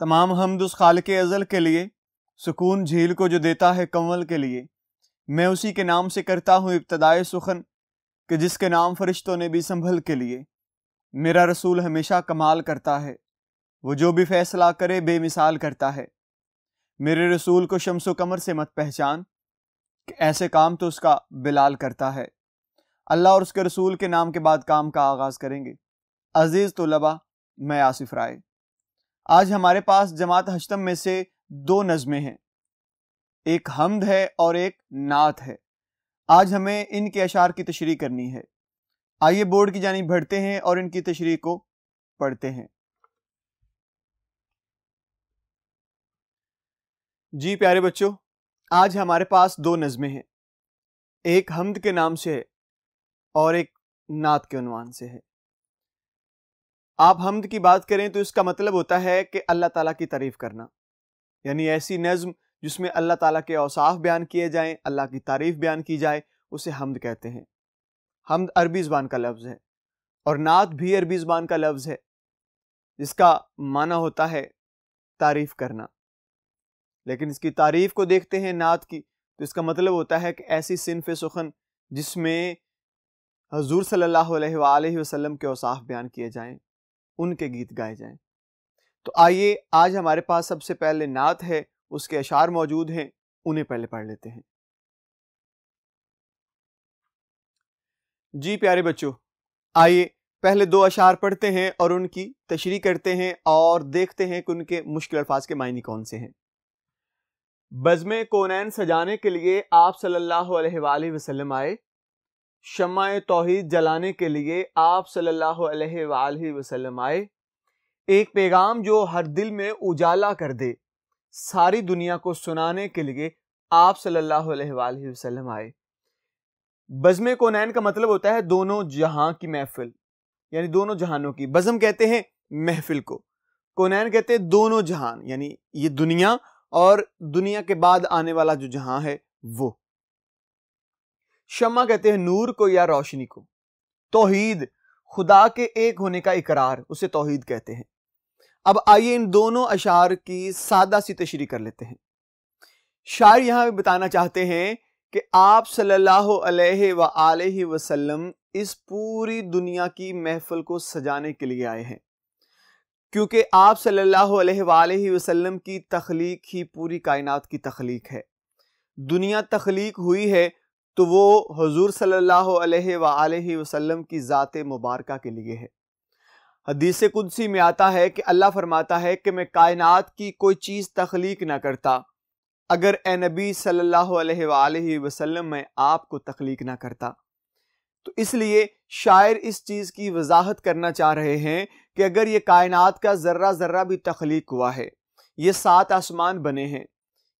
तमाम हमद उस खाल के अज़ल के लिए सुकून झील को जो देता है कंवल के लिए मैं उसी के नाम से करता हूँ इब्तदाए सुखन कि जिसके नाम फरिश्तों ने भी संभल के लिए मेरा रसूल हमेशा कमाल करता है वो जो भी फैसला करे बेमिसाल करता है मेरे रसूल को शमस कमर से मत पहचान कि ऐसे काम तो उसका बिलाल करता है अल्लाह और उसके रसूल के नाम के बाद काम का आगाज़ करेंगे अज़ीज़ तो लबा मैं आसिफ राय आज हमारे पास जमात हस्तम में से दो नज़में हैं एक हमद है और एक नात है आज हमें इनके अशार की तशरी करनी है आइए बोर्ड की जानी भरते हैं और इनकी तशरी को पढ़ते हैं जी प्यारे बच्चों आज हमारे पास दो नज़में हैं एक हमद के नाम से है और एक नात के अनवान से है आप हमद की बात करें तो इसका मतलब होता है कि अल्लाह ताला की तारीफ़ करना यानी ऐसी नज़म जिसमें अल्लाह ताला के औसाफ बयान किए जाएं अल्लाह की तारीफ़ बयान की जाए उसे हमद कहते हैं हमद अरबी ज़बान का लफ्ज़ है और नात भी अरबी ज़बान का लफ्ज़ है जिसका माना होता है तारीफ़ करना लेकिन इसकी तारीफ़ को देखते हैं नात की तो इसका मतलब होता है कि ऐसी सिनफ सुखन जिसमें हजूर सल्लल्लाहु अलैहि वसल्लम के औसाफ बयान किए जाएं उनके गीत गाए जाएं तो आइए आज हमारे पास सबसे पहले नात है उसके अशार मौजूद हैं उन्हें पहले पढ़ लेते हैं जी प्यारे बच्चों आइए पहले दो अशार पढ़ते हैं और उनकी तशरी करते हैं और देखते हैं कि उनके मुश्किल अल्फाज के मायने कौन से हैं बजमे कोनैन सजाने के लिए आप सल्लल्लाहु अलैहि वसल्लम आए शमाए तोहद जलाने के लिए आप सल्लल्लाहु अलैहि वसल्लम आए एक पैगाम जो हर दिल में उजाला कर दे सारी दुनिया को सुनाने के लिए आप सल्लल्लाहु अलैहि वसल्लम आए बज़म नैन का मतलब होता है दोनों जहां की महफिल यानी दोनों जहानों की बज़म कहते हैं महफिल को कोनैन कहते हैं दोनों जहान यानी ये दुनिया और दुनिया के बाद आने वाला जो जहां है वो शमा कहते हैं नूर को या रोशनी को तोहीद खुदा के एक होने का इकरार उसे तोहीद कहते हैं अब आइए इन दोनों अशार की सादा सी तशरी कर लेते हैं शायर यहां बताना चाहते हैं कि आप सल्लल्लाहु अलैहि व आलि वसल्लम इस पूरी दुनिया की महफल को सजाने के लिए आए हैं क्योंकि आप सल्लल्लाहु अलैहि वसल्लम की तखलीक ही पूरी कायनात की तखलीक है दुनिया तखलीक हुई है तो वो हजूर सल्ला वसलम की ज़ात मुबारक के लिए है हदीस कुदसी में आता है कि अल्लाह फरमाता है कि मैं कायनात की कोई चीज़ तख्लीक ना करता अगर ए नबी सल्ला वसलम में मैं आपको तख्लीक ना करता तो इसलिए शायर इस चीज़ की वजाहत करना चाह रहे हैं कि अगर ये कायनात का ज़र्रा ज़र्रा भी तख्लीक हुआ है ये सात आसमान बने हैं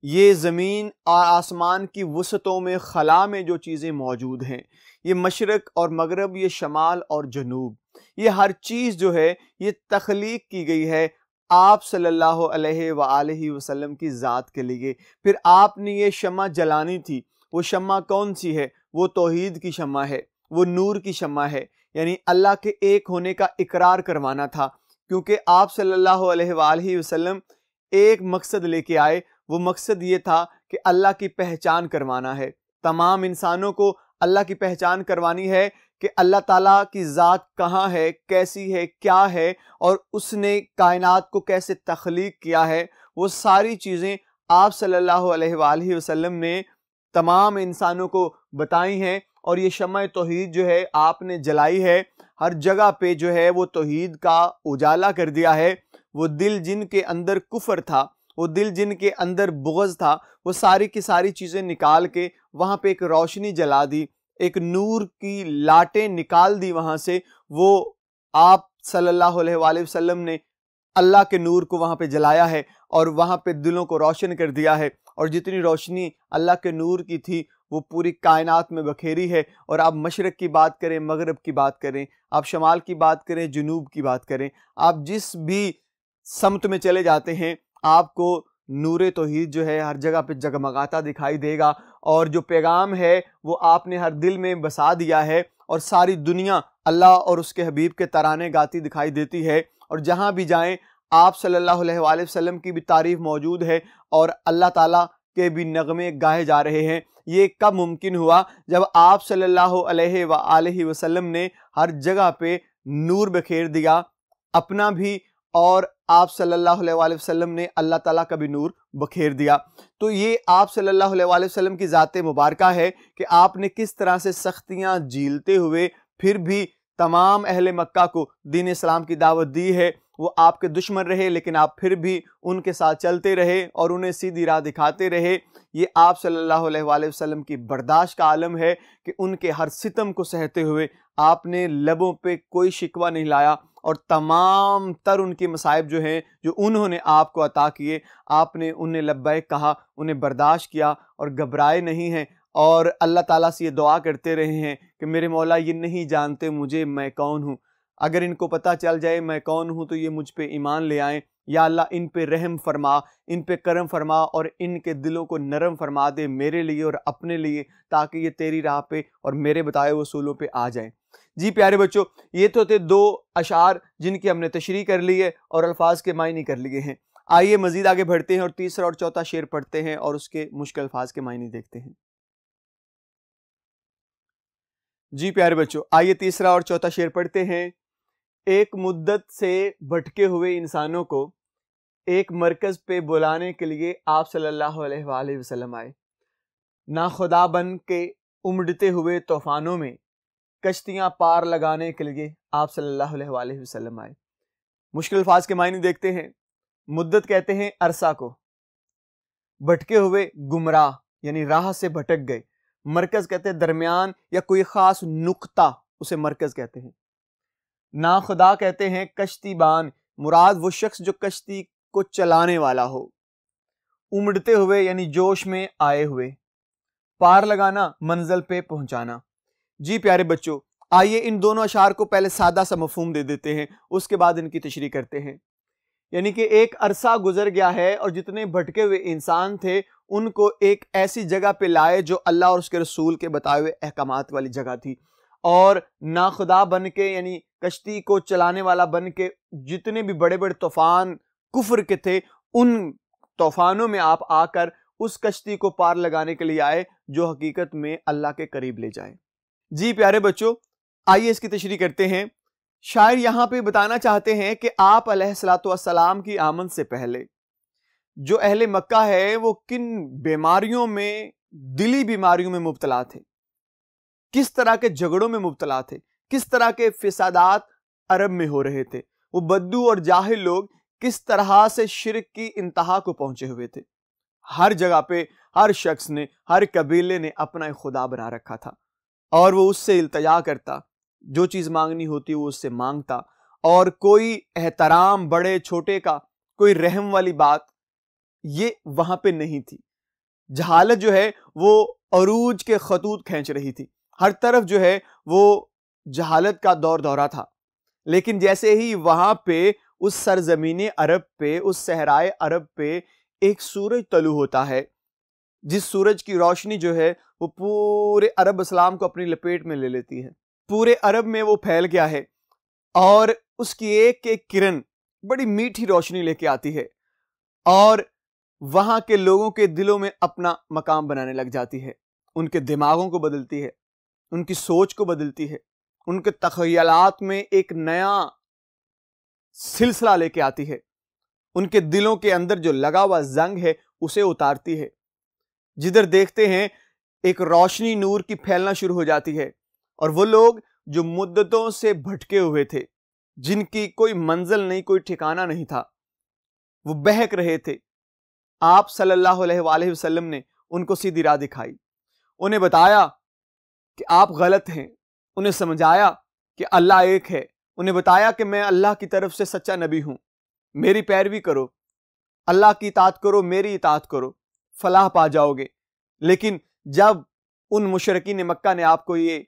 ये ज़मीन और आसमान की वसतों में खला में जो चीज़ें मौजूद हैं ये मशरक़ और मगरब ये शमाल और जनूब ये हर चीज़ जो है ये तख्लीक की गई है आप सल्लल्लाहु अलैहि वसल्लम की ज़ात के लिए फिर आपने ये शमा जलानी थी वो शमा कौन सी है वो तोहीद की शमा है वो नूर की शमा है यानी अल्लाह के एक होने का इकरार करवाना था क्योंकि आप सल्लल्लाहु अलैहि वसल्लम एक मकसद लेके आए वो मकसद ये था कि अल्लाह की पहचान करवाना है तमाम इंसानों को अल्लाह की पहचान करवानी है कि अल्लाह ताला की ज़ात कहाँ है कैसी है क्या है और उसने कायनात को कैसे तख्लीक किया है वो सारी चीज़ें आप सल्लल्लाहु अलैहि वसल्लम ने तमाम इंसानों को बताई हैं और ये शम तोहद जो है आपने जलाई है हर जगह पे जो है वो तोहद का उजाला कर दिया है वो दिल जिन के अंदर कुफर था वो दिल जिनके अंदर बुगज था वो सारी की सारी चीज़ें निकाल के वहाँ पे एक रोशनी जला दी एक नूर की लाटें निकाल दी वहाँ से वो आप सल्लल्लाहु अलैहि वसल्लम ने अल्लाह के नूर को वहाँ पे जलाया है और वहाँ पे दिलों को रोशन कर दिया है और जितनी रोशनी अल्लाह के नूर की थी वो पूरी कायनात में बखेरी है और आप मशरक़ की बात करें मगरब की बात करें आप शमाल की बात करें जुनूब की बात करें आप जिस भी समत में चले जाते हैं आपको नूर तोहद जो है हर जगह पे जगमगाता दिखाई देगा और जो पैगाम है वो आपने हर दिल में बसा दिया है और सारी दुनिया अल्लाह और उसके हबीब के तराने गाती दिखाई देती है और जहाँ भी जाएँ आप सल्ह वसम की भी तारीफ़ मौजूद है और अल्लाह ताली के भी नगमे गाए जा रहे हैं ये कब मुमकिन हुआ जब आप सल्लल्लाहु अलैहि वसल्लम ने हर जगह पे नूर बखेर दिया अपना भी और आप सल्लल्लाहु अलैहि वसल्लम ने अल्लाह ताला का भी नूर बखेर दिया तो ये आप सल्लल्लाहु अलैहि वसल्लम की ज़ात मुबारक है कि आपने किस तरह से सख्तियाँ झीलते हुए फिर भी तमाम अहल मक्का को दीन इस्लाम की दावत दी है वो आपके दुश्मन रहे लेकिन आप फिर भी उनके साथ चलते रहे और उन्हें सीधी राह दिखाते रहे ये आप सल्लल्लाहु अलैहि वसल्लम की बर्दाश्त का आलम है कि उनके हर सितम को सहते हुए आपने लबों पे कोई शिकवा नहीं लाया और तमाम तर उनके मसाइब जो हैं जो उन्होंने आपको अता किए आपने उन्हें लब्बैक कहा उन्हें बर्दाश्त किया और घबराए नहीं हैं और अल्लाह ताला से ये दुआ करते रहे हैं कि मेरे मौला ये नहीं जानते मुझे मैं कौन हूँ अगर इनको पता चल जाए मैं कौन हूँ तो ये मुझ पर ईमान ले आएँ या अल्लाह इन पे रहम फरमा इन पे करम फरमा और इनके दिलों को नरम फरमा दे मेरे लिए और अपने लिए ताकि ये तेरी राह पे और मेरे बताए वसूलों पे आ जाएं जी प्यारे बच्चों ये तो थे दो अशार जिनकी हमने तशरी कर ली है और अल्फाज के मायने कर लिए हैं आइए मज़ीद आगे बढ़ते हैं और तीसरा और चौथा शेर पढ़ते हैं और उसके मुश्किल अल्फाज के मायने देखते हैं जी प्यारे बच्चों आइए तीसरा और चौथा शेर पढ़ते हैं एक मुद्दत से भटके हुए इंसानों को एक मरकज़ पे बुलाने के लिए आप सल्लल्लाहु अलैहि वसल्लम आए ना खुदा बन के उमड़ते हुए तूफ़ानों में कश्तियाँ पार लगाने के लिए आप सल्लल्लाहु अलैहि वसल्लम आए मुश्किल अल्फाज के मायने देखते हैं मुद्दत कहते हैं अरसा को भटके हुए गुमराह यानी राह से भटक गए मरकज़ कहते हैं दरमियान या कोई ख़ास नुक्ता उसे मरकज़ कहते हैं ना खुदा कहते हैं कश्ती बान मुराद वो शख्स जो कश्ती को चलाने वाला हो उमड़ते हुए यानी जोश में आए हुए पार लगाना मंजिल पे पहुंचाना जी प्यारे बच्चों आइए इन दोनों अशार को पहले सादा सा मफहूम दे देते हैं उसके बाद इनकी तशरी करते हैं यानी कि एक अरसा गुजर गया है और जितने भटके हुए इंसान थे उनको एक ऐसी जगह पे लाए जो अल्लाह और उसके रसूल के बताए हुए अहकाम वाली जगह थी और नाखुदा बन के यानी कश्ती को चलाने वाला बन के जितने भी बड़े बड़े तूफान कुफर के थे उन तूफानों में आप आकर उस कश्ती को पार लगाने के लिए आए जो हकीकत में अल्लाह के करीब ले जाए जी प्यारे बच्चों आइए इसकी तशरी करते हैं शायर यहाँ पे बताना चाहते हैं कि आप सलाम की आमद से पहले जो अहले मक्का है वो किन बीमारियों में दिली बीमारियों में मुबतला थे किस तरह के झगड़ों में मुबतला थे किस तरह के फिसादात अरब में हो रहे थे वो बद्दू और जाहिल लोग किस तरह से शिरक की इंतहा को पहुंचे हुए थे हर जगह पे हर शख्स ने हर कबीले ने अपना एक खुदा बना रखा था और वो उससे इल्तजा करता जो चीज़ मांगनी होती वो उससे मांगता और कोई एहतराम बड़े छोटे का कोई रहम वाली बात ये वहाँ पे नहीं थी जहालत जो है वो अरूज के खतूत खींच रही थी हर तरफ जो है वो जहालत का दौर दौरा था लेकिन जैसे ही वहाँ पे उस सरजमीन अरब पे उस सहराए अरब पे एक सूरज तलु होता है जिस सूरज की रोशनी जो है वो पूरे अरब इस्लाम को अपनी लपेट में ले लेती है पूरे अरब में वो फैल गया है और उसकी एक एक किरण बड़ी मीठी रोशनी लेके आती है और वहाँ के लोगों के दिलों में अपना मकाम बनाने लग जाती है उनके दिमागों को बदलती है उनकी सोच को बदलती है उनके तखयलात में एक नया सिलसिला लेके आती है उनके दिलों के अंदर जो लगा हुआ जंग है उसे उतारती है जिधर देखते हैं एक रोशनी नूर की फैलना शुरू हो जाती है और वो लोग जो मुद्दतों से भटके हुए थे जिनकी कोई मंजिल नहीं कोई ठिकाना नहीं था वो बहक रहे थे आप सल्लल्लाहु अलैहि वसल्लम ने उनको सीधी राह दिखाई उन्हें बताया कि आप गलत हैं उन्हें समझाया कि अल्लाह एक है उन्हें बताया कि मैं अल्लाह की तरफ से सच्चा नबी हूँ मेरी पैरवी करो अल्लाह की इतात करो मेरी इतात करो फलाह पा जाओगे लेकिन जब उन ने मक्का ने आपको ये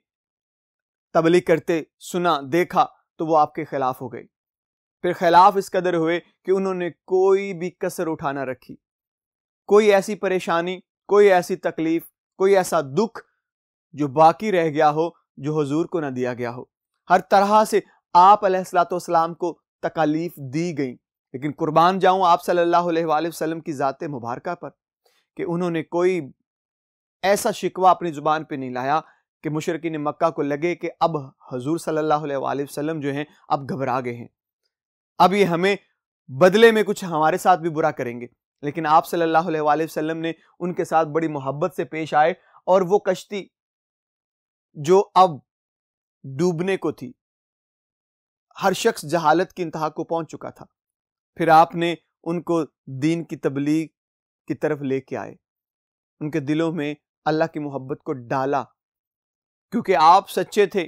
तबलीग करते सुना देखा तो वो आपके खिलाफ हो गई फिर खिलाफ इस कदर हुए कि उन्होंने कोई भी कसर उठाना रखी कोई ऐसी परेशानी कोई ऐसी तकलीफ कोई ऐसा दुख जो बाकी रह गया हो जो हजूर को ना दिया गया हो हर तरह से आप सलाम को तकालीफ दी गई लेकिन कुर्बान जाऊं आप सल्लल्लाहु अलैहि की ज़ात मुबारक पर कि उन्होंने कोई ऐसा शिकवा अपनी ज़ुबान पे नहीं लाया कि मुशरकिन मक्का को लगे कि अब हजूर सल्लल्लाहु वसलम जो हैं अब घबरा गए हैं अब ये हमें बदले में कुछ हमारे साथ भी बुरा करेंगे लेकिन आप सल्लल्लाहु अलैहि वसल्लम ने उनके साथ बड़ी मोहब्बत से पेश आए और वो कश्ती जो अब डूबने को थी हर शख्स जहालत की इंतहा को पहुंच चुका था फिर आपने उनको दीन की तबलीग की तरफ लेके आए उनके दिलों में अल्लाह की मोहब्बत को डाला क्योंकि आप सच्चे थे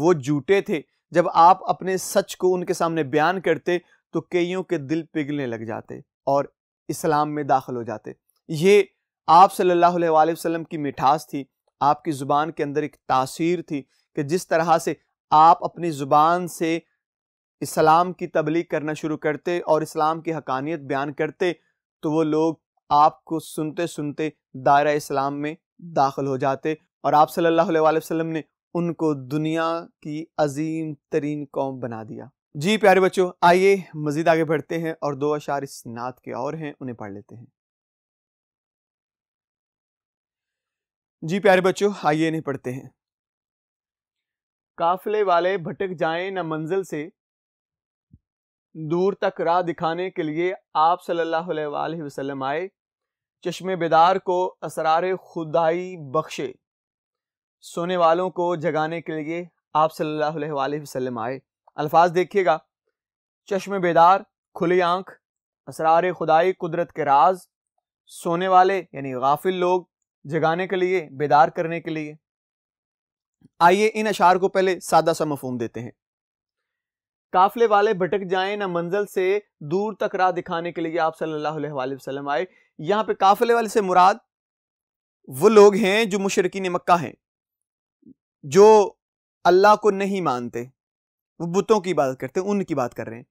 वो झूठे थे जब आप अपने सच को उनके सामने बयान करते तो कईयों के दिल पिघलने लग जाते और इस्लाम में दाखिल हो जाते ये आप सल्लल्लाहु अलैहि वसल्लम की मिठास थी आपकी ज़ुबान के अंदर एक तासीर थी कि जिस तरह से आप अपनी ज़ुबान से इस्लाम की तबलीग करना शुरू करते और इस्लाम की हकानियत बयान करते तो वो लोग आपको सुनते सुनते दायरा इस्लाम में दाखिल हो जाते और आप सल्लल्लाहु अलैहि वसल्लम ने उनको दुनिया की अजीम तरीन कौम बना दिया जी प्यारे बच्चों आइए मज़ीद आगे बढ़ते हैं और दो अशार इस नात के और हैं उन्हें पढ़ लेते हैं जी प्यारे बच्चों आइए इन्हें पढ़ते हैं काफिले वाले भटक जाए न मंजिल से दूर तक राह दिखाने के लिए आप सल्लल्लाहु अलैहि वसल्लम आए चश्मे बेदार को असरार खुदाई बख्शे सोने वालों को जगाने के लिए आप सल्लल्लाहु अलैहि वसल्लम आए अल्फाज देखिएगा चश्मे बेदार खुली आंख असरार खुदाई कुदरत के राज सोने वाले यानी गाफिल लोग जगाने के लिए बेदार करने के लिए आइए इन अशार को पहले सादा सा मफहम देते हैं काफले वाले भटक जाएं ना मंजिल से दूर तक राह दिखाने के लिए आप सल्लल्लाहु अलैहि वसल्लम आए यहाँ पे काफले वाले से मुराद वो लोग हैं जो मुशरकिन मक्का हैं जो अल्लाह को नहीं मानते वो बुतों की बात करते हैं उनकी बात कर रहे हैं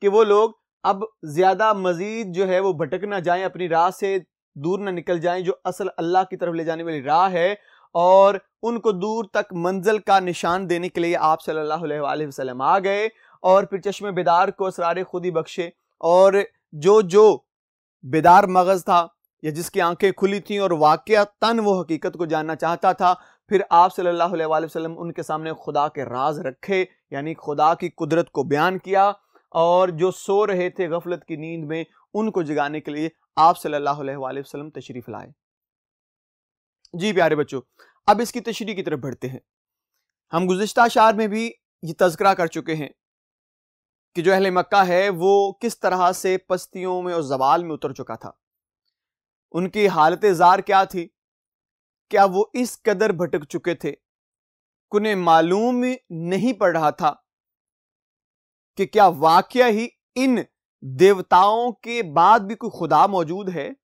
कि वो लोग अब ज़्यादा मज़ीद जो है वो भटक ना जाए अपनी राह से दूर ना निकल जाएं जो असल अल्लाह की तरफ ले जाने वाली राह है और उनको दूर तक मंजिल का निशान देने के लिए आप सल्लल्लाहु अलैहि वसल्लम आ गए और फिर चश्मे बेदार को असरार खुद ही बख्शे और जो जो बेदार मगज़ था या जिसकी आंखें खुली थीं और तन वो हकीकत को जानना चाहता था फिर आप सल्लल्लाहु अलैहि वसल्लम उनके सामने खुदा के राज रखे यानी खुदा की कुदरत को बयान किया और जो सो रहे थे गफलत की नींद में उनको जगाने के लिए आप सल्लल्लाहु अलैहि वसल्लम तशरीफ लाए जी प्यारे बच्चों अब इसकी तशरी की तरफ बढ़ते हैं हम गुज्त अशार में भी ये तस्करा कर चुके हैं कि जो अहल मक्का है वो किस तरह से पस्तियों में और जवाल में उतर चुका था उनकी हालत जार क्या थी क्या वो इस कदर भटक चुके थे कुने मालूम नहीं पड़ रहा था कि क्या वाक्य ही इन देवताओं के बाद भी कोई खुदा मौजूद है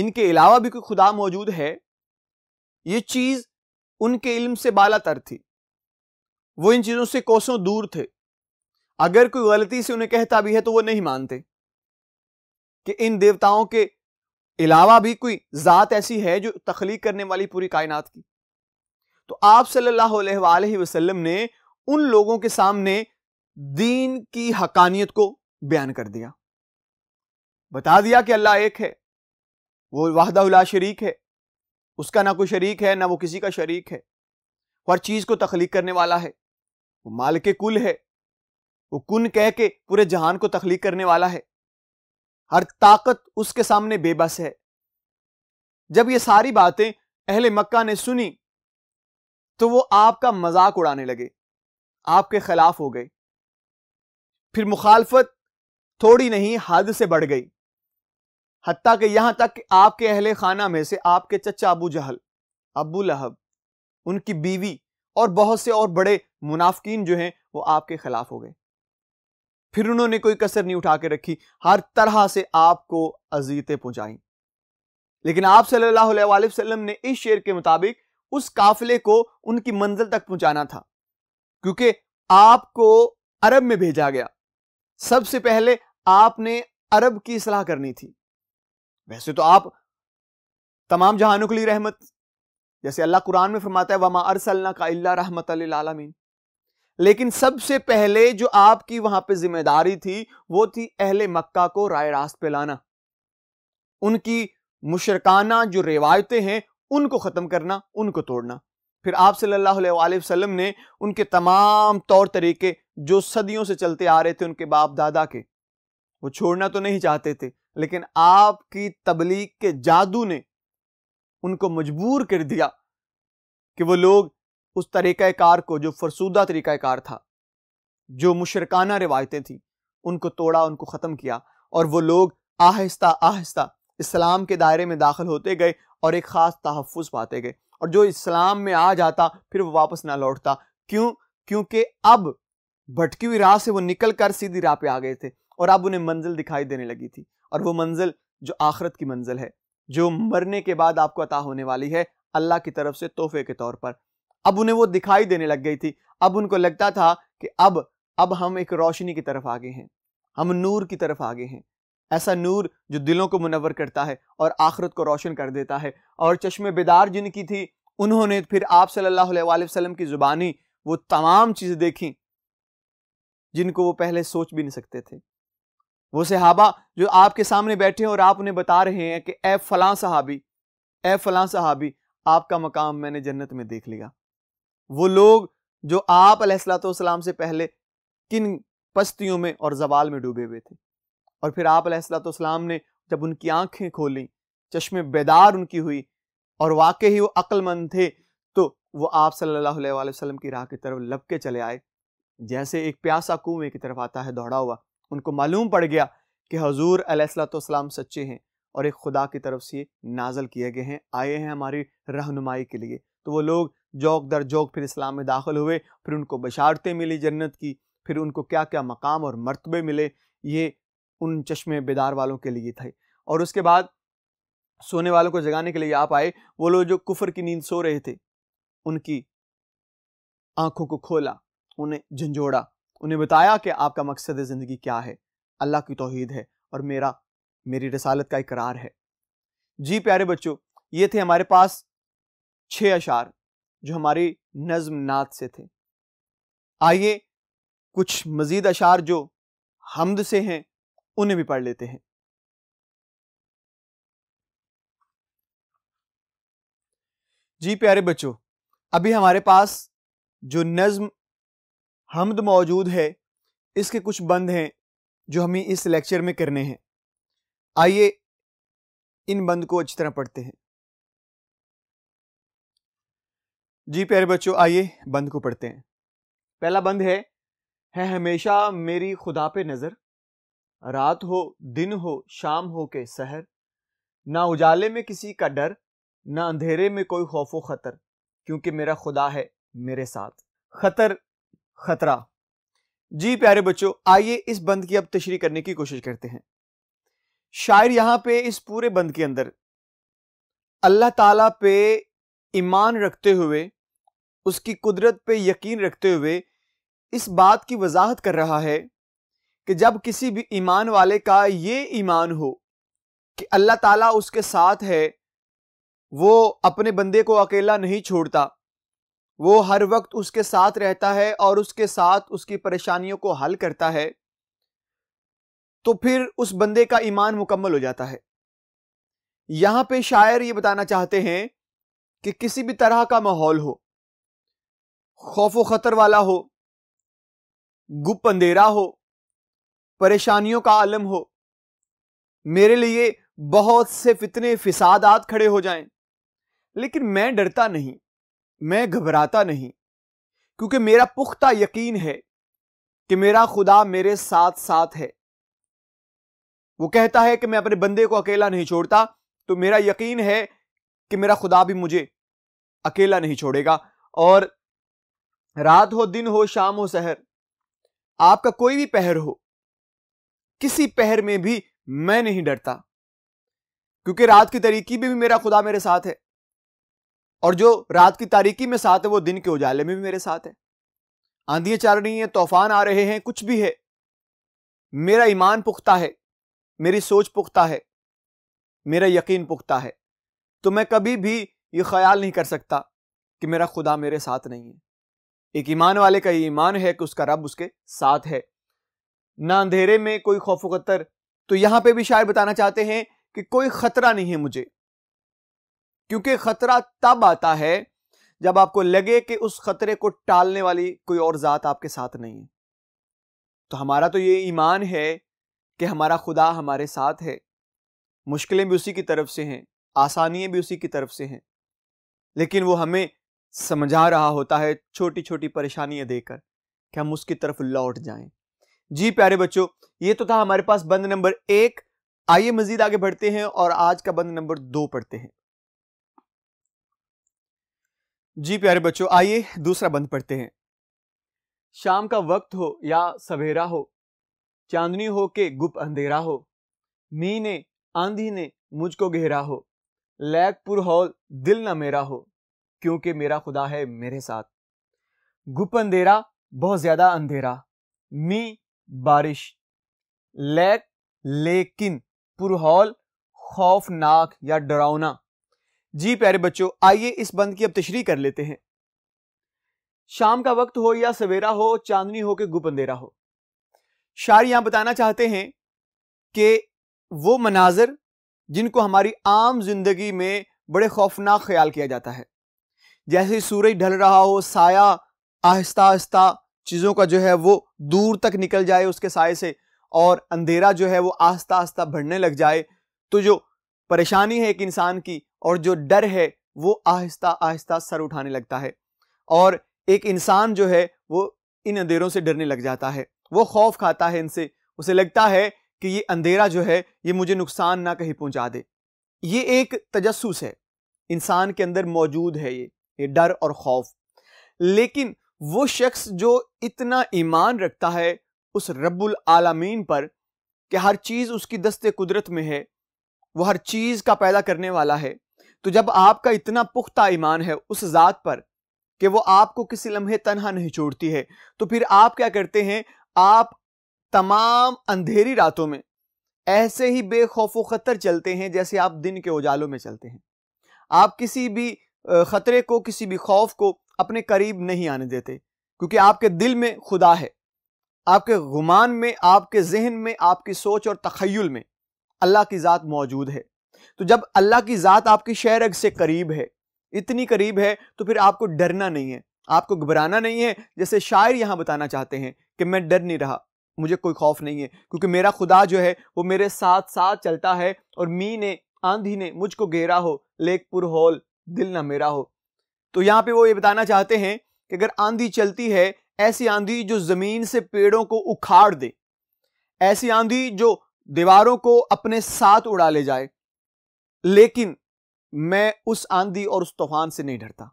इनके अलावा भी कोई खुदा मौजूद है ये चीज उनके इल्म से बालातर थी वो इन चीजों से कोसों दूर थे अगर कोई गलती से उन्हें कहता भी है तो वो नहीं मानते कि इन देवताओं के अलावा भी कोई ज़ात ऐसी है जो तख्लीक करने वाली पूरी कायनात की तो आप सल्लल्लाहु अलैहि वसल्लम ने उन लोगों के सामने दीन की हकानियत को बयान कर दिया बता दिया कि अल्लाह एक है वो वाहदा शरीक है उसका ना कोई शरीक है ना वो किसी का शरीक है हर चीज़ को तख्लीक करने वाला है वो माल के कुल है वो कुन कह के पूरे जहान को तख्लीक करने वाला है हर ताकत उसके सामने बेबस है जब ये सारी बातें अहले मक्का ने सुनी तो वो आपका मजाक उड़ाने लगे आपके खिलाफ हो गए फिर मुखालफत थोड़ी नहीं हद से बढ़ गई हती कि यहां तक कि आपके अहल खाना में से आपके चचा अबू जहल अबू लहब उनकी बीवी और बहुत से और बड़े मुनाफिन जो हैं वो आपके खिलाफ हो गए फिर उन्होंने कोई कसर नहीं उठा के रखी हर तरह से आपको अजीतें पहुंचाई लेकिन आप सल्लल्लाहु अलैहि वसल्लम ने इस शेर के मुताबिक उस काफिले को उनकी मंजिल तक पहुंचाना था क्योंकि आपको अरब में भेजा गया सबसे पहले आपने अरब की सलाह करनी थी वैसे तो आप तमाम जहानों के लिए रहमत जैसे अल्लाह कुरान में फरमाता है वमा अरसलना का अल्लाह रहमत आलमीन लेकिन सबसे पहले जो आपकी वहां पे जिम्मेदारी थी वो थी अहले मक्का को राय रास्त पे लाना उनकी मुशरकाना जो रिवायतें हैं उनको ख़त्म करना उनको तोड़ना फिर आप सल्लल्लाहु अलैहि वसल्लम ने उनके तमाम तौर तरीके जो सदियों से चलते आ रहे थे उनके बाप दादा के वो छोड़ना तो नहीं चाहते थे लेकिन आपकी तबलीग के जादू ने उनको मजबूर कर दिया कि वो लोग उस कार को जो फरसूदा कार था जो मुशरकाना रिवायतें थी उनको तोड़ा उनको ख़त्म किया और वो लोग आहिस्ता आहिस्ता इस्लाम के दायरे में दाखिल होते गए और एक ख़ास तहफ़ पाते गए और जो इस्लाम में आ जाता फिर वो वापस ना लौटता क्यों क्योंकि अब भटकी हुई राह से वो निकल कर सीधी राह पे आ गए थे और अब उन्हें मंजिल दिखाई देने लगी थी और वो मंजिल जो आखरत की मंजिल है जो मरने के बाद आपको अता होने वाली है अल्लाह की तरफ से तोहफे के तौर पर अब उन्हें वो दिखाई देने लग गई थी अब उनको लगता था कि अब अब हम एक रोशनी की तरफ आगे हैं हम नूर की तरफ आगे हैं ऐसा नूर जो दिलों को मुनवर करता है और आखरत को रोशन कर देता है और चश्मे बेदार जिनकी थी उन्होंने फिर आप सल्लल्लाहु अलैहि वसल्लम की ज़ुबानी वो तमाम चीज़ें देखी जिनको वो पहले सोच भी नहीं सकते थे वो सहाबा जो आपके सामने बैठे हैं और आप उन्हें बता रहे हैं कि ए फलां सहाबी ए फलां सहाबी आपका मकाम मैंने जन्नत में देख लिया वो लोग जो आप सलाम से पहले किन पस्तियों में और जवाल में डूबे हुए थे और फिर आप सलाम ने जब उनकी आंखें खोली चश्मे बेदार उनकी हुई और वाकई ही वो अक्लमंद थे तो वो आप सल्लल्लाहु अलैहि वसल्लम की राह की तरफ लपके चले आए जैसे एक प्यासा कुएं की तरफ आता है दौड़ा हुआ उनको मालूम पड़ गया कि हजूर अलैहिस्सलाम सच्चे हैं और एक खुदा की तरफ से नाजल किए गए हैं आए हैं हमारी रहनुमाई के लिए तो वो लोग जोक दर जौक फिर इस्लाम में दाखिल हुए फिर उनको बशारतें मिली जन्नत की फिर उनको क्या क्या मकाम और मरतबे मिले ये उन चश्मे बेदार वालों के लिए थे और उसके बाद सोने वालों को जगाने के लिए आप आए वो लोग जो कुफर की नींद सो रहे थे उनकी आंखों को खोला उन्हें झंझोड़ा उन्हें बताया कि आपका मकसद ज़िंदगी क्या है अल्लाह की तोहद है और मेरा मेरी रसालत का इकरार है जी प्यारे बच्चों ये थे हमारे पास छः अशार जो हमारी नज़म नात से थे आइए कुछ मज़ीद अशार जो हमद से हैं उन्हें भी पढ़ लेते हैं जी प्यारे बच्चों अभी हमारे पास जो नज़म हमद मौजूद है इसके कुछ बंद हैं जो हमें इस लेक्चर में करने हैं आइए इन बंद को अच्छी तरह पढ़ते हैं जी प्यारे बच्चों आइए बंद को पढ़ते हैं पहला बंद है है हमेशा मेरी खुदा पे नज़र रात हो दिन हो शाम हो के सहर ना उजाले में किसी का डर ना अंधेरे में कोई खौफ व ख़तर क्योंकि मेरा खुदा है मेरे साथ खतर खतरा जी प्यारे बच्चों आइए इस बंद की अब तशरी करने की कोशिश करते हैं शायर यहां पे इस पूरे बंद के अंदर अल्लाह ताला पे ईमान रखते हुए उसकी कुदरत पे यकीन रखते हुए इस बात की वजाहत कर रहा है कि जब किसी भी ईमान वाले का ये ईमान हो कि अल्लाह ताला उसके साथ है वो अपने बंदे को अकेला नहीं छोड़ता वो हर वक्त उसके साथ रहता है और उसके साथ उसकी परेशानियों को हल करता है तो फिर उस बंदे का ईमान मुकम्मल हो जाता है यहां पे शायर ये बताना चाहते हैं कि किसी भी तरह का माहौल हो खौफ व खतर वाला हो गुप्त अंधेरा हो परेशानियों का आलम हो मेरे लिए बहुत से फितने फिसादात खड़े हो जाएं लेकिन मैं डरता नहीं मैं घबराता नहीं क्योंकि मेरा पुख्ता यकीन है कि मेरा खुदा मेरे साथ साथ है वो कहता है कि मैं अपने बंदे को अकेला नहीं छोड़ता तो मेरा यकीन है कि मेरा खुदा भी मुझे अकेला नहीं छोड़ेगा और रात हो दिन हो शाम हो शहर आपका कोई भी पहर हो किसी पहर में भी मैं नहीं डरता क्योंकि रात की तरीकी में भी, भी मेरा खुदा मेरे साथ है और जो रात की तारीकी में साथ है वो दिन के उजाले में भी मेरे साथ है आंधियां चल रही हैं तूफान आ रहे हैं कुछ भी है मेरा ईमान पुख्ता है मेरी सोच पुख्ता है मेरा यकीन पुख्ता है तो मैं कभी भी ये ख्याल नहीं कर सकता कि मेरा खुदा मेरे साथ नहीं है एक ईमान वाले का ये ईमान है कि उसका रब उसके साथ है ना अंधेरे में कोई खौफ खतर तो यहां पे भी शायर बताना चाहते हैं कि कोई खतरा नहीं है मुझे क्योंकि खतरा तब आता है जब आपको लगे कि उस खतरे को टालने वाली कोई और ज़ात आपके साथ नहीं है तो हमारा तो ये ईमान है कि हमारा खुदा हमारे साथ है मुश्किलें भी उसी की तरफ से हैं आसानियां भी उसी की तरफ से हैं लेकिन वो हमें समझा रहा होता है छोटी छोटी परेशानियां देकर कि हम उसकी तरफ लौट जाएं जी प्यारे बच्चों ये तो था हमारे पास बंद नंबर एक आइए मजीद आगे बढ़ते हैं और आज का बंद नंबर दो पढ़ते हैं जी प्यारे बच्चों आइए दूसरा बंद पढ़ते हैं शाम का वक्त हो या सवेरा हो चांदनी हो के गुप अंधेरा हो मी ने आंधी ने मुझको घेरा हो लैकपुर हॉल दिल न मेरा हो क्योंकि मेरा खुदा है मेरे साथ गुप अंधेरा बहुत ज़्यादा अंधेरा मी बारिश लैक लेकिन पुरहौल खौफनाक या डरावना जी प्यारे बच्चों आइए इस बंद की अब तशरी कर लेते हैं शाम का वक्त हो या सवेरा हो चांदनी हो के गुप अंधेरा हो शायर यहां बताना चाहते हैं कि वो मनाजर जिनको हमारी आम जिंदगी में बड़े खौफनाक ख्याल किया जाता है जैसे सूरज ढल रहा हो साया आहिस्ता आहिस्ता चीज़ों का जो है वो दूर तक निकल जाए उसके साय से और अंधेरा जो है वो आहिस्ता आहिस्ता बढ़ने लग जाए तो जो परेशानी है एक इंसान की और जो डर है वो आहिस्ता आहिस्ता सर उठाने लगता है और एक इंसान जो है वो इन अंधेरों से डरने लग जाता है वो खौफ खाता है इनसे उसे लगता है कि ये अंधेरा जो है ये मुझे नुकसान ना कहीं पहुंचा दे ये एक तजस्स है इंसान के अंदर मौजूद है ये ये डर और खौफ लेकिन वो शख्स जो इतना ईमान रखता है उस रब्बुल आलमीन पर कि हर चीज़ उसकी दस्ते कुदरत में है वो हर चीज़ का पैदा करने वाला है तो जब आपका इतना पुख्ता ईमान है उस ज़ात पर कि वो आपको किसी लम्हे तनहा नहीं छोड़ती है तो फिर आप क्या करते हैं आप तमाम अंधेरी रातों में ऐसे ही बेखौफ ख़तर चलते हैं जैसे आप दिन के उजालों में चलते हैं आप किसी भी ख़तरे को किसी भी खौफ को अपने करीब नहीं आने देते क्योंकि आपके दिल में खुदा है आपके गुमान में आपके जहन में आपकी सोच और तखयल में अल्लाह की ज़ात मौजूद है तो जब अल्लाह की ज़ात आपकी शहर से करीब है इतनी करीब है तो फिर आपको डरना नहीं है आपको घबराना नहीं है जैसे शायर यहाँ बताना चाहते हैं कि मैं डर नहीं रहा मुझे कोई खौफ नहीं है क्योंकि मेरा खुदा जो है वो मेरे साथ साथ चलता है और मी ने आंधी ने मुझको घेरा हो लेक पुर होल दिल ना मेरा हो तो यहाँ पे वो ये बताना चाहते हैं कि अगर आंधी चलती है ऐसी आंधी जो ज़मीन से पेड़ों को उखाड़ दे ऐसी आंधी जो दीवारों को अपने साथ उड़ा ले जाए लेकिन मैं उस आंधी और उस तूफान से नहीं डरता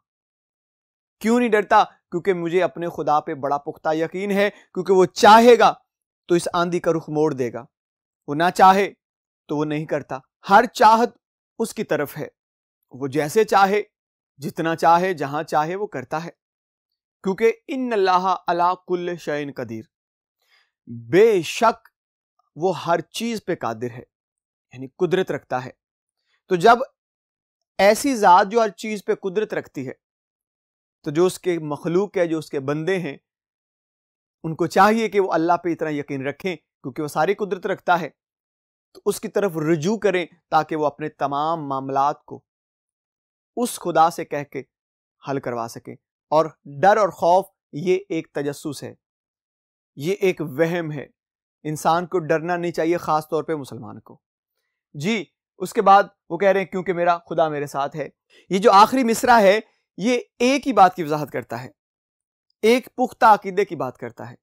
क्यों नहीं डरता क्योंकि मुझे अपने खुदा पे बड़ा पुख्ता यकीन है क्योंकि वो चाहेगा तो इस आंधी का रुख मोड़ देगा वो ना चाहे तो वो नहीं करता हर चाहत उसकी तरफ है वो जैसे चाहे जितना चाहे जहां चाहे वो करता है क्योंकि इन अल्लाह अला कुल शयन कदीर बेशक वो हर चीज पे कादिर है यानी कुदरत रखता है तो जब ऐसी ज़ात जो हर चीज़ पे कुदरत रखती है तो जो उसके मखलूक है जो उसके बंदे हैं उनको चाहिए कि वो अल्लाह पे इतना यकीन रखें क्योंकि वो सारी कुदरत रखता है तो उसकी तरफ रजू करें ताकि वो अपने तमाम मामला को उस खुदा से कह के हल करवा सकें और डर और खौफ ये एक तजस्स है ये एक वहम है इंसान को डरना नहीं चाहिए ख़ास तौर पे मुसलमान को जी उसके बाद वो कह रहे हैं क्योंकि मेरा खुदा मेरे साथ है ये जो आखिरी मिसरा है ये एक ही बात की वजाहत करता है एक पुख्ता अकीदे की बात करता है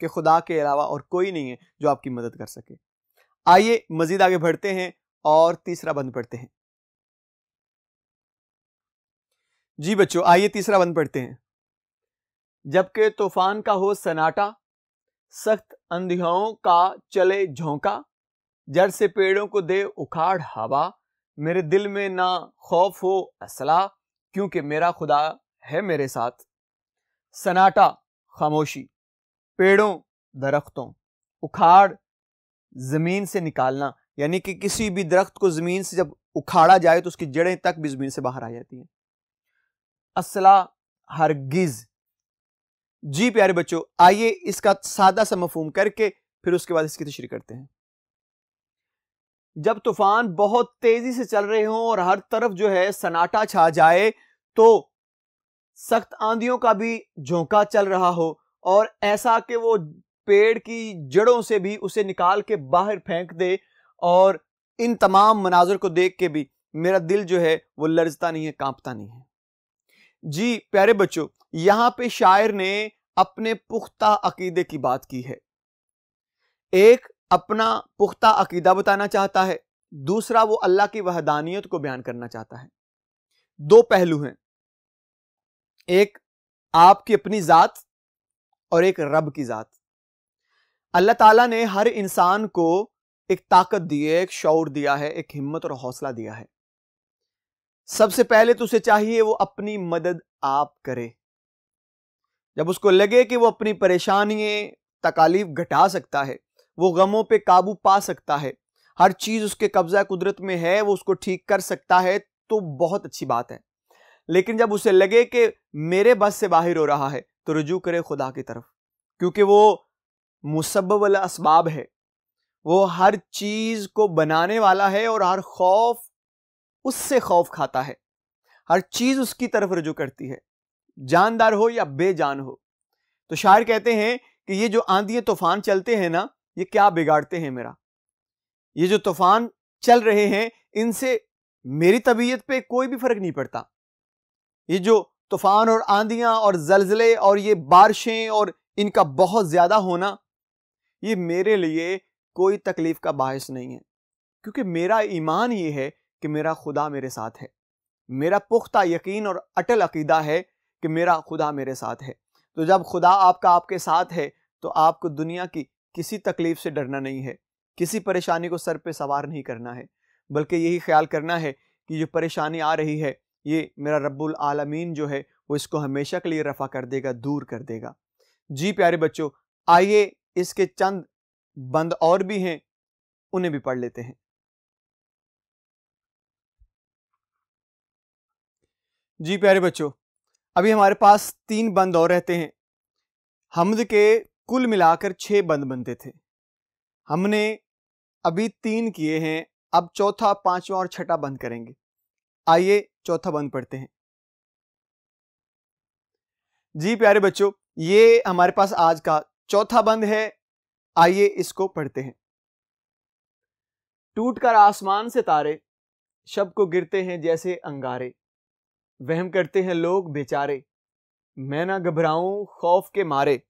कि खुदा के अलावा और कोई नहीं है जो आपकी मदद कर सके आइए मजीद आगे बढ़ते हैं और तीसरा बंद पढ़ते हैं जी बच्चों आइए तीसरा बंद पढ़ते हैं जबकि तूफान का हो सनाटा सख्त अंधियाओं का चले झोंका जड़ से पेड़ों को दे उखाड़ हवा मेरे दिल में ना खौफ हो असला क्योंकि मेरा खुदा है मेरे साथ सनाटा खामोशी पेड़ों दरख्तों उखाड़ ज़मीन से निकालना यानी कि किसी भी दरख्त को ज़मीन से जब उखाड़ा जाए तो उसकी जड़ें तक भी ज़मीन से बाहर आ जाती हैं असला हरगिज़ जी प्यारे बच्चों आइए इसका सादा सा मफहम करके फिर उसके बाद इसकी तशरी करते हैं जब तूफान बहुत तेजी से चल रहे हों और हर तरफ जो है सन्नाटा छा जाए तो सख्त आंधियों का भी झोंका चल रहा हो और ऐसा कि वो पेड़ की जड़ों से भी उसे निकाल के बाहर फेंक दे और इन तमाम मनाजर को देख के भी मेरा दिल जो है वो लर्जता नहीं है कांपता नहीं है जी प्यारे बच्चों यहां पे शायर ने अपने पुख्ता अकीदे की बात की है एक अपना पुख्ता अकीदा बताना चाहता है दूसरा वो अल्लाह की वहदानियत को बयान करना चाहता है दो पहलू हैं एक आपकी अपनी ज़ात और एक रब की ज़ात अल्लाह ताला ने हर इंसान को एक ताकत दी है एक शौर दिया है एक हिम्मत और हौसला दिया है सबसे पहले तो उसे चाहिए वो अपनी मदद आप करे जब उसको लगे कि वो अपनी परेशानियां तकालीफ घटा सकता है वो गमों पे काबू पा सकता है हर चीज़ उसके कब्जा कुदरत में है वो उसको ठीक कर सकता है तो बहुत अच्छी बात है लेकिन जब उसे लगे कि मेरे बस से बाहर हो रहा है तो रुजू करे खुदा की तरफ क्योंकि वो मुसब वाला इसबाब है वो हर चीज़ को बनाने वाला है और हर खौफ उससे खौफ खाता है हर चीज़ उसकी तरफ रजू करती है जानदार हो या बेजान हो तो शायर कहते हैं कि ये जो आंधी तूफान चलते हैं ना ये क्या बिगाड़ते हैं मेरा ये जो तूफान चल रहे हैं इनसे मेरी तबीयत पे कोई भी फर्क नहीं पड़ता ये जो तूफान और आंधियां और जलजले और ये बारिशें और इनका बहुत ज़्यादा होना ये मेरे लिए कोई तकलीफ़ का बायस नहीं है क्योंकि मेरा ईमान ये है कि मेरा खुदा मेरे साथ है मेरा पुख्ता यकीन और अटल अकीदा है कि मेरा खुदा मेरे साथ है तो जब खुदा आपका आपके साथ है तो आपको दुनिया की किसी तकलीफ से डरना नहीं है किसी परेशानी को सर पे सवार नहीं करना है बल्कि यही ख्याल करना है कि जो परेशानी आ रही है ये मेरा रब्बुल आलमीन जो है वो इसको हमेशा के लिए रफा कर देगा दूर कर देगा जी प्यारे बच्चों आइए इसके चंद बंद और भी हैं उन्हें भी पढ़ लेते हैं जी प्यारे बच्चों अभी हमारे पास तीन बंद और रहते हैं हमद के कुल मिलाकर छः बंद बनते थे हमने अभी तीन किए हैं अब चौथा पांचवा और छठा बंद करेंगे आइए चौथा बंद पढ़ते हैं जी प्यारे बच्चों ये हमारे पास आज का चौथा बंद है आइए इसको पढ़ते हैं टूट कर आसमान से तारे शब को गिरते हैं जैसे अंगारे वहम करते हैं लोग बेचारे मैं ना घबराऊं खौफ के मारे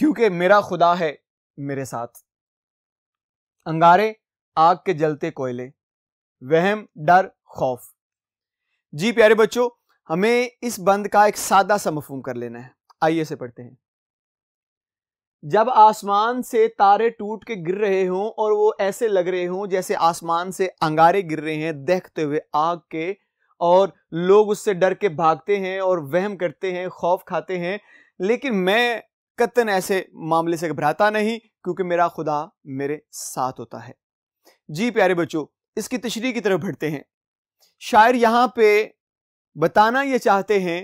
क्योंकि मेरा खुदा है मेरे साथ अंगारे आग के जलते कोयले वहम डर खौफ जी प्यारे बच्चों हमें इस बंद का एक सादा सा मफहम कर लेना है आइए से पढ़ते हैं जब आसमान से तारे टूट के गिर रहे हों और वो ऐसे लग रहे हों जैसे आसमान से अंगारे गिर रहे हैं देखते हुए आग के और लोग उससे डर के भागते हैं और वहम करते हैं खौफ खाते हैं लेकिन मैं कत्तन ऐसे मामले से घबराता नहीं क्योंकि मेरा खुदा मेरे साथ होता है जी प्यारे बच्चों इसकी तशरी की तरफ बढ़ते हैं शायर यहाँ पे बताना ये चाहते हैं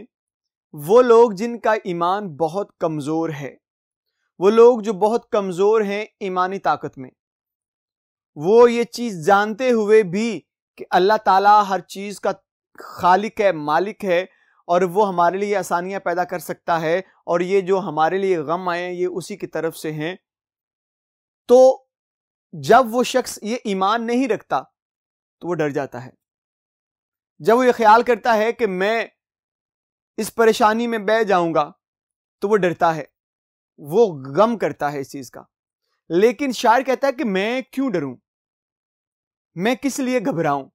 वो लोग जिनका ईमान बहुत कमज़ोर है वो लोग जो बहुत कमज़ोर हैं ईमानी ताकत में वो ये चीज़ जानते हुए भी कि अल्लाह ताला हर चीज़ का खालिक है मालिक है और वो हमारे लिए आसानियाँ पैदा कर सकता है और ये जो हमारे लिए गम आए ये उसी की तरफ से हैं तो जब वो शख्स ये ईमान नहीं रखता तो वो डर जाता है जब वो ये ख्याल करता है कि मैं इस परेशानी में बह जाऊंगा तो वो डरता है वो गम करता है इस चीज़ का लेकिन शायर कहता है कि मैं क्यों डरूं मैं किस लिए घबराऊं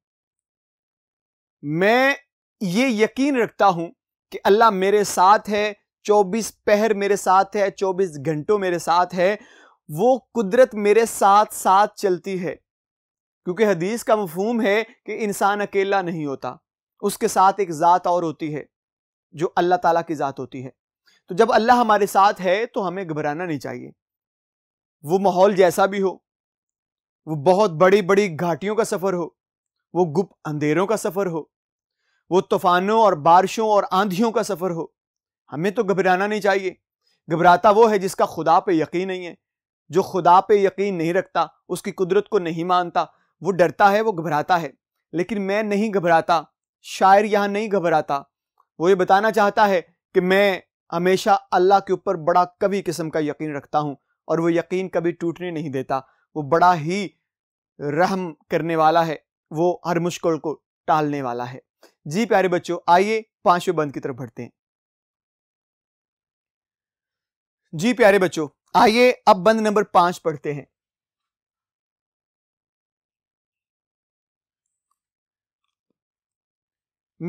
मैं ये यकीन रखता हूं कि अल्लाह मेरे साथ है चौबीस पहर मेरे साथ है चौबीस घंटों मेरे साथ है वो कुदरत मेरे साथ साथ चलती है क्योंकि हदीस का मफहूम है कि इंसान अकेला नहीं होता उसके साथ एक ज़ात और होती है जो अल्लाह ताला की ज़ात होती है तो जब अल्लाह हमारे साथ है तो हमें घबराना नहीं चाहिए वो माहौल जैसा भी हो वो बहुत बड़ी बड़ी घाटियों का सफ़र हो वो गुप्त अंधेरों का सफ़र हो वो तूफानों और बारिशों और आंधियों का सफ़र हो हमें तो घबराना नहीं चाहिए घबराता वो है जिसका खुदा पे यकीन नहीं है जो खुदा पे यकीन नहीं रखता उसकी कुदरत को नहीं मानता वो डरता है वो घबराता है लेकिन मैं नहीं घबराता शायर यहाँ नहीं घबराता वो ये बताना चाहता है कि मैं हमेशा अल्लाह के ऊपर बड़ा कभी किस्म का यकीन रखता हूँ और वो यकीन कभी टूटने नहीं देता वो बड़ा ही रहम करने वाला है वो हर मुश्किल को टालने वाला है जी प्यारे बच्चों आइए पांचवें बंद की तरफ बढ़ते हैं जी प्यारे बच्चों आइए अब बंद नंबर पांच पढ़ते हैं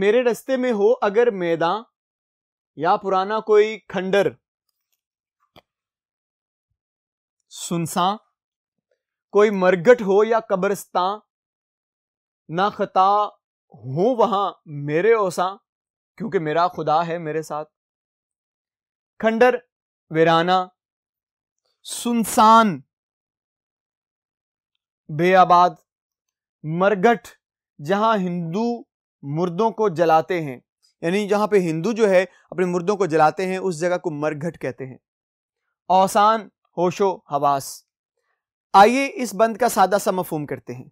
मेरे रस्ते में हो अगर मैदान या पुराना कोई खंडर सुनसा कोई मरगट हो या कब्रस्तान ना खता हूं वहां मेरे ओसा क्योंकि मेरा खुदा है मेरे साथ खंडर वीराना सुनसान बेआबाद मरगट जहां हिंदू मुर्दों को जलाते हैं यानी जहां पे हिंदू जो है अपने मुर्दों को जलाते हैं उस जगह को मरघट कहते हैं औसान होशो हवास आइए इस बंद का सादा सा मफहम करते हैं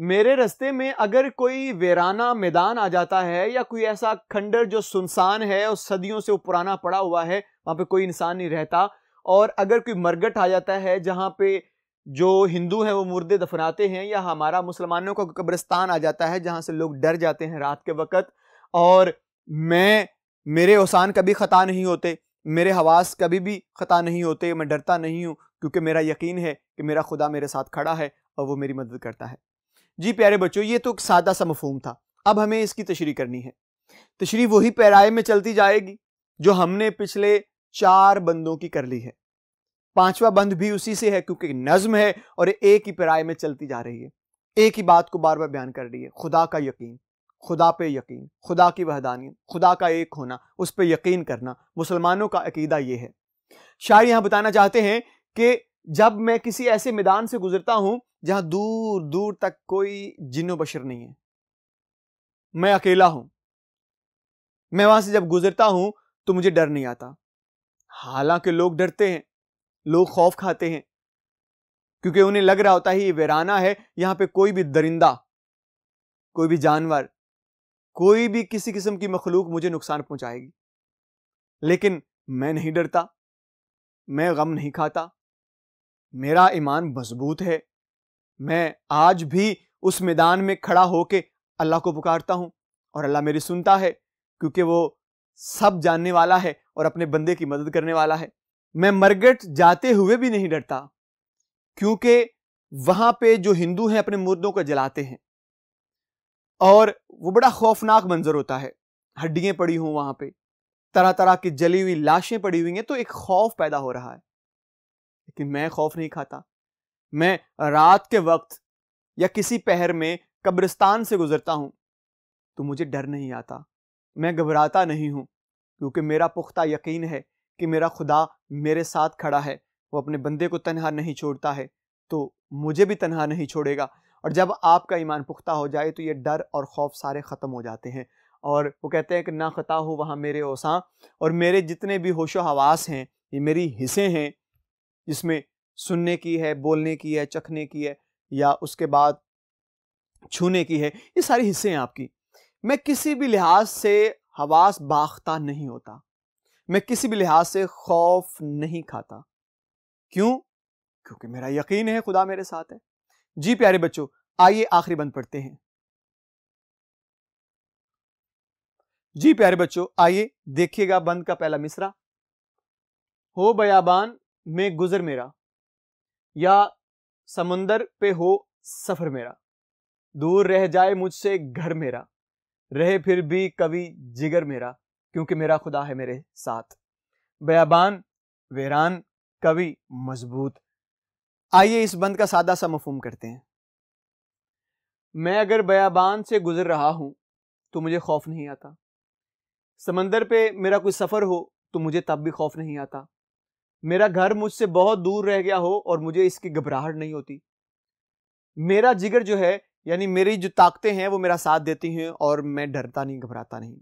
मेरे रास्ते में अगर कोई वेराना मैदान आ जाता है या कोई ऐसा खंडर जो सुनसान है और सदियों से वो पुराना पड़ा हुआ है वहाँ पे कोई इंसान नहीं रहता और अगर कोई मरगट आ जाता है जहाँ पे जो हिंदू हैं वो मुर्दे दफनाते हैं या हमारा मुसलमानों का कब्रिस्तान आ जाता है जहाँ से लोग डर जाते हैं रात के वक़्त और मैं मेरे ओसान कभी ख़ता नहीं होते मेरे हवास कभी भी ख़ता नहीं होते मैं डरता नहीं हूँ क्योंकि मेरा यकीन है कि मेरा खुदा मेरे साथ खड़ा है और वो मेरी मदद करता है जी प्यारे बच्चों ये तो सादा सा मफहम था अब हमें इसकी तशरी करनी है तशरी वही पैराए में चलती जाएगी जो हमने पिछले चार बंदों की कर ली है पांचवा बंद भी उसी से है क्योंकि नज्म है और एक ही पैराए में चलती जा रही है एक ही बात को बार बार बयान कर रही है खुदा का यकीन खुदा पे यकीन खुदा की वहदानी खुदा का एक होना उस पर यकीन करना मुसलमानों का अकीदा यह है शायर यहां बताना चाहते हैं कि जब मैं किसी ऐसे मैदान से गुजरता हूं जहां दूर दूर तक कोई जिनो बशर नहीं है मैं अकेला हूं मैं वहां से जब गुजरता हूं तो मुझे डर नहीं आता हालांकि लोग डरते हैं लोग खौफ खाते हैं क्योंकि उन्हें लग रहा होता है ये वेराना है यहां पे कोई भी दरिंदा कोई भी जानवर कोई भी किसी किस्म की मखलूक मुझे नुकसान पहुंचाएगी लेकिन मैं नहीं डरता मैं गम नहीं खाता मेरा ईमान मजबूत है मैं आज भी उस मैदान में खड़ा होके अल्लाह को पुकारता हूँ और अल्लाह मेरी सुनता है क्योंकि वो सब जानने वाला है और अपने बंदे की मदद करने वाला है मैं मरगट जाते हुए भी नहीं डरता क्योंकि वहाँ पे जो हिंदू हैं अपने मुर्दों को जलाते हैं और वो बड़ा खौफनाक मंजर होता है हड्डियाँ पड़ी हूँ वहाँ पे तरह तरह की जली हुई लाशें पड़ी हुई हैं तो एक खौफ पैदा हो रहा है लेकिन मैं खौफ नहीं खाता मैं रात के वक्त या किसी पहर में कब्रिस्तान से गुजरता हूँ तो मुझे डर नहीं आता मैं घबराता नहीं हूँ क्योंकि मेरा पुख्ता यकीन है कि मेरा खुदा मेरे साथ खड़ा है वो अपने बंदे को तनहा नहीं छोड़ता है तो मुझे भी तनहा नहीं छोड़ेगा और जब आपका ईमान पुख्ता हो जाए तो ये डर और खौफ सारे ख़त्म हो जाते हैं और वो कहते हैं कि ना ख़ता हो वहाँ मेरे ओसा और मेरे जितने भी होशो हवास हैं ये मेरी हिस्से हैं जिसमें सुनने की है बोलने की है चखने की है या उसके बाद छूने की है ये सारे हिस्से हैं आपकी मैं किसी भी लिहाज से हवास बाख्ता नहीं होता मैं किसी भी लिहाज से खौफ नहीं खाता क्यों क्योंकि मेरा यकीन है खुदा मेरे साथ है जी प्यारे बच्चों आइए आखिरी बंद पढ़ते हैं जी प्यारे बच्चों आइए देखिएगा बंद का पहला मिसरा हो बयाबान में गुजर मेरा या समुंदर पे हो सफर मेरा दूर रह जाए मुझसे घर मेरा रहे फिर भी कभी जिगर मेरा क्योंकि मेरा खुदा है मेरे साथ बयाबान वेरान कवि मजबूत आइए इस बंद का सादा सा मफहम करते हैं मैं अगर बयाबान से गुजर रहा हूँ तो मुझे खौफ नहीं आता समंदर पे मेरा कोई सफ़र हो तो मुझे तब भी खौफ नहीं आता मेरा घर मुझसे बहुत दूर रह गया हो और मुझे इसकी घबराहट नहीं होती मेरा जिगर जो है यानी मेरी जो ताकतें हैं वो मेरा साथ देती हैं और मैं डरता नहीं घबराता नहीं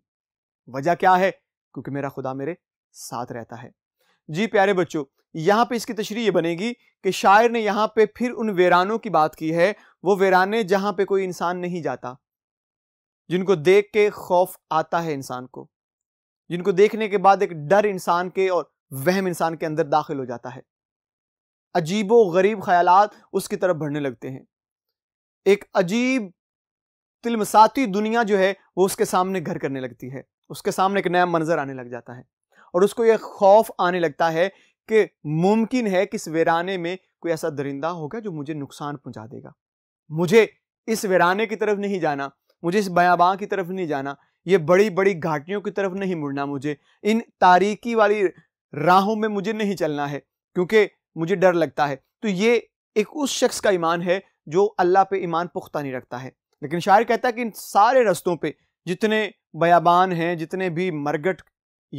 वजह क्या है क्योंकि मेरा खुदा मेरे साथ रहता है जी प्यारे बच्चों यहाँ पे इसकी तशरी ये बनेगी कि शायर ने यहाँ पे फिर उन वेरानों की बात की है वो वेराने जहाँ पे कोई इंसान नहीं जाता जिनको देख के खौफ आता है इंसान को जिनको देखने के बाद एक डर इंसान के और वहम इंसान के अंदर दाखिल हो जाता है अजीबो गरीब ख्याल उसकी तरफ बढ़ने लगते हैं एक अजीब तिलमसाती दुनिया जो है वो उसके सामने घर करने लगती है उसके सामने एक नया मंजर आने लग जाता है और उसको यह खौफ आने लगता है कि मुमकिन है कि इस वीराने में कोई ऐसा दरिंदा होगा जो मुझे नुकसान पहुंचा देगा मुझे इस वीराने की तरफ नहीं जाना मुझे इस बयाबां की तरफ नहीं जाना ये बड़ी बड़ी घाटियों की तरफ नहीं मुड़ना मुझे इन तारीकी वाली राहों में मुझे नहीं चलना है क्योंकि मुझे डर लगता है तो ये एक उस शख्स का ईमान है जो अल्लाह पे ईमान पुख्ता नहीं रखता है लेकिन शायर कहता है कि इन सारे रस्तों पे जितने बयाबान हैं जितने भी मरगट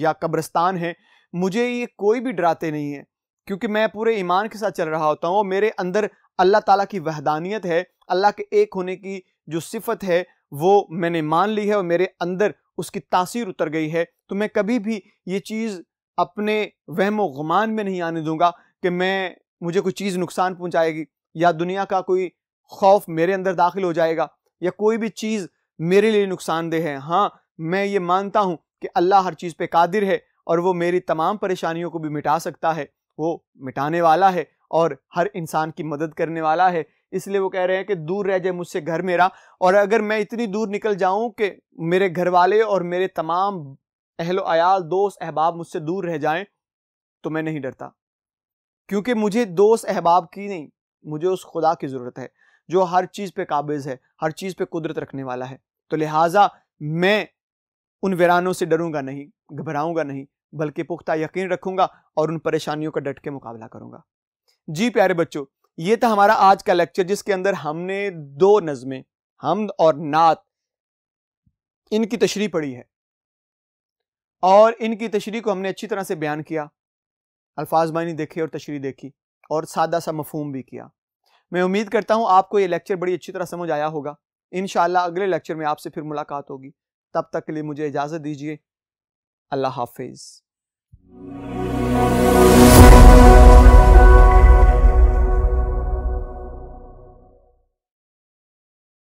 या कब्रस्तान हैं मुझे ये कोई भी डराते नहीं है क्योंकि मैं पूरे ईमान के साथ चल रहा होता हूँ और मेरे अंदर अल्लाह ताला की वहदानियत है अल्लाह के एक होने की जो सिफत है वो मैंने मान ली है और मेरे अंदर उसकी तासीर उतर गई है तो मैं कभी भी ये चीज़ अपने वहम गुमान में नहीं आने दूंगा कि मैं मुझे कोई चीज़ नुकसान पहुंचाएगी या दुनिया का कोई खौफ मेरे अंदर दाखिल हो जाएगा या कोई भी चीज़ मेरे लिए नुकसानदेह है हाँ मैं ये मानता हूँ कि अल्लाह हर चीज़ पे कादिर है और वो मेरी तमाम परेशानियों को भी मिटा सकता है वो मिटाने वाला है और हर इंसान की मदद करने वाला है इसलिए वो कह रहे हैं कि दूर रह जाए मुझसे घर मेरा और अगर मैं इतनी दूर निकल जाऊं कि मेरे घर वाले और मेरे तमाम अहलो अयाल दोस्त अहबाब मुझसे दूर रह जाएं तो मैं नहीं डरता क्योंकि मुझे दोस्त अहबाब की नहीं मुझे उस खुदा की ज़रूरत है जो हर चीज़ पे काबिज है हर चीज़ पे कुदरत रखने वाला है तो लिहाजा मैं उन वीरानों से डरूंगा नहीं घबराऊंगा नहीं बल्कि पुख्ता यकीन रखूंगा और उन परेशानियों का डट के मुकाबला करूंगा जी प्यारे बच्चों ये था हमारा आज का लेक्चर जिसके अंदर हमने दो नज़में हमद और नात इनकी तशरी पढ़ी है और इनकी तशरी को हमने अच्छी तरह से बयान किया अल्फाज मानी देखे और तशरी देखी और सादा सा मफहम भी किया मैं उम्मीद करता हूँ आपको ये लेक्चर बड़ी अच्छी तरह समझ आया होगा इन अगले लेक्चर में आपसे फिर मुलाकात होगी तब तक के लिए मुझे इजाज़त दीजिए अल्लाह हाफिज़